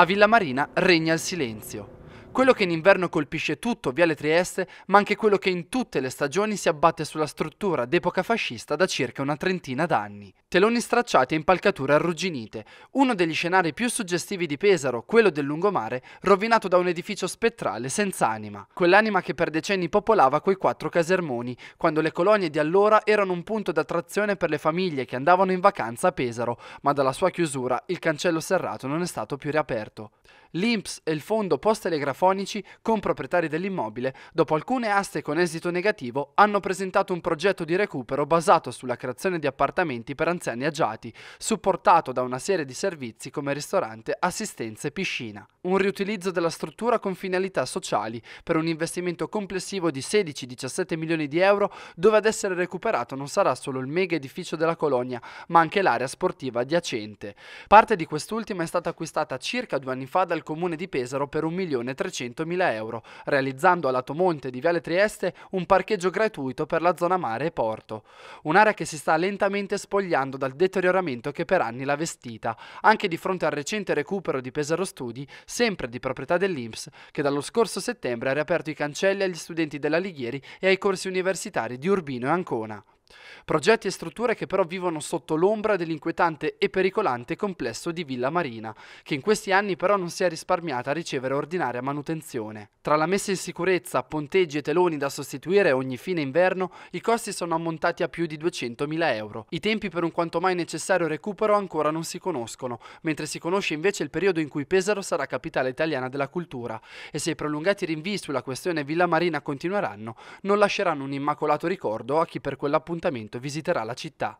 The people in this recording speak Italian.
a Villa Marina regna il silenzio quello che in inverno colpisce tutto Viale Trieste, ma anche quello che in tutte le stagioni si abbatte sulla struttura d'epoca fascista da circa una trentina d'anni. Teloni stracciati e impalcature arrugginite, uno degli scenari più suggestivi di Pesaro, quello del lungomare, rovinato da un edificio spettrale senza anima. Quell'anima che per decenni popolava quei quattro casermoni, quando le colonie di allora erano un punto d'attrazione per le famiglie che andavano in vacanza a Pesaro, ma dalla sua chiusura il cancello serrato non è stato più riaperto l'INPS e il fondo post-telegrafonici, con proprietari dell'immobile, dopo alcune aste con esito negativo, hanno presentato un progetto di recupero basato sulla creazione di appartamenti per anziani agiati, supportato da una serie di servizi come ristorante, assistenza e piscina. Un riutilizzo della struttura con finalità sociali per un investimento complessivo di 16-17 milioni di euro, dove ad essere recuperato non sarà solo il mega edificio della colonia, ma anche l'area sportiva adiacente. Parte di quest'ultima è stata acquistata circa due anni fa dal al comune di Pesaro per 1.300.000 euro, realizzando a Lato Monte di Viale Trieste un parcheggio gratuito per la zona mare e porto. Un'area che si sta lentamente spogliando dal deterioramento che per anni l'ha vestita, anche di fronte al recente recupero di Pesaro Studi, sempre di proprietà dell'Inps, che dallo scorso settembre ha riaperto i cancelli agli studenti della Lighieri e ai corsi universitari di Urbino e Ancona. Progetti e strutture che però vivono sotto l'ombra dell'inquietante e pericolante complesso di Villa Marina, che in questi anni però non si è risparmiata a ricevere ordinaria manutenzione. Tra la messa in sicurezza, ponteggi e teloni da sostituire ogni fine inverno, i costi sono ammontati a più di 200.000 euro. I tempi per un quanto mai necessario recupero ancora non si conoscono, mentre si conosce invece il periodo in cui Pesaro sarà capitale italiana della cultura e se i prolungati rinvii sulla questione Villa Marina continueranno, non lasceranno un immacolato ricordo a chi per quell'appunto appuntamento visiterà la città